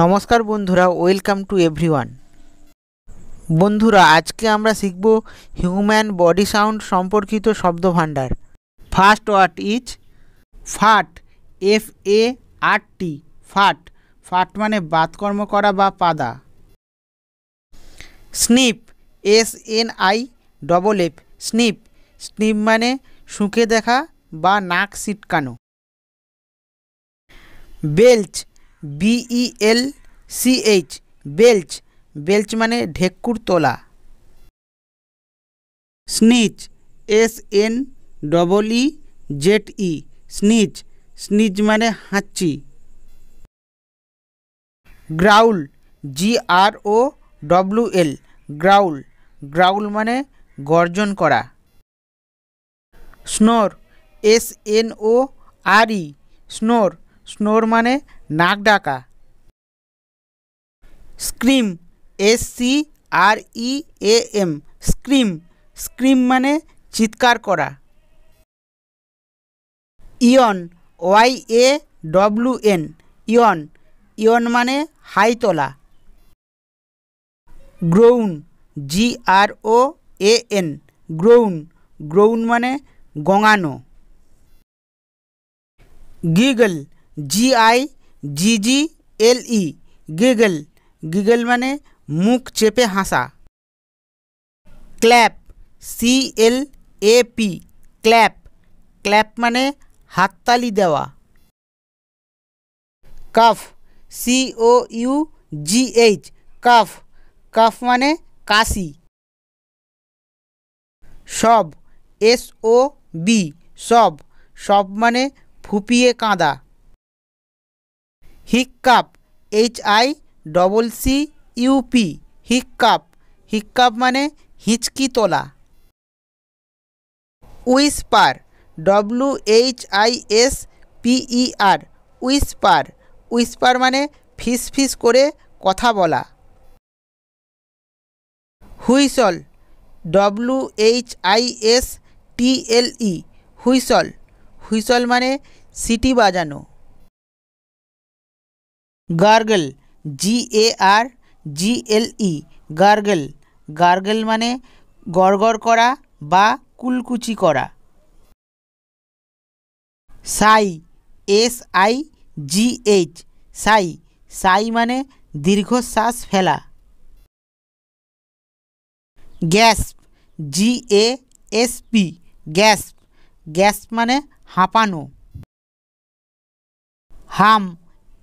নমস্কার বন্ধুরা welcome to everyone বন্ধুরা আজকে আমরা শিখব হিউম্যান বডি সাউন্ড সম্পর্কিত শব্দভাণ্ডার first word is fart F A R T fart fart মানে বাতকর্ম করা বা পাদা sniff S N I double F sniff sniff মানে শুঁকে দেখা বা নাক সিটকানো বেলচ বিইএল সিএইচ বেলচ বেলচ মানে ঢেকুর তোলা sneeze S N double E Z E sneeze sneeze মানে হাঁচি growl G R O W L growl growl মানে গর্জন করা স্নোর এস এন ও আর ই স্নোর স্নোর মানে নাক ডাকা scream S C R E A M scream scream মানে চিৎকার করা yawn Y A W N yawn yawn মানে হাই তোলা গ্রৌন জি R O A N groan groan মানে গঙানো giggle G I G G L E giggle giggle মানে মুখ চেপে হাসা clap C L A P clap clap মানে হাততালি দেওয়া cough C O U G H cough cough মানে কাশি সব এস ও বি সব সব মানে ফুপিয়ে কাঁদা hiccup H I double C U P hiccup hiccup মানে হিচকি তোলা whisper W H I S P E R whisper whisper মানে ফিস ফিস করে কথা বলা whistle W H I S T L E whistle whistle মানে সিটি বাজানো gargle G A R G L E gargle gargle মানে গড়গড় করা বা কুলকুচি করা সাই এস আই জি এইচ সাই সাই মানে দীর্ঘশ্বাস ফেলা gasp G A S P gasp gasp মানে হাঁপানো হাম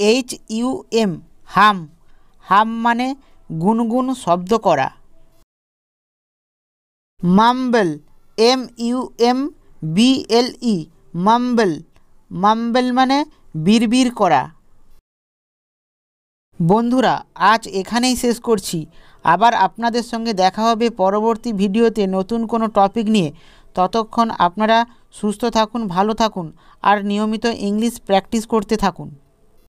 এইচ ইউ এম হাম হাম মানে গুনগুন শব্দ করা mumble M U M B L E mumble mumble মানে বিড়বিড় করা বন্ধুরা আজ এখানেই শেষ করছি আবার আপনাদের সঙ্গে দেখা হবে পরবর্তী ভিডিওতে নতুন কোনো টপিক নিয়ে ততক্ষণ আপনারা সুস্থ থাকুন ভালো থাকুন আর নিয়মিত ইংলিশ প্র্যাকটিস করতে থাকুন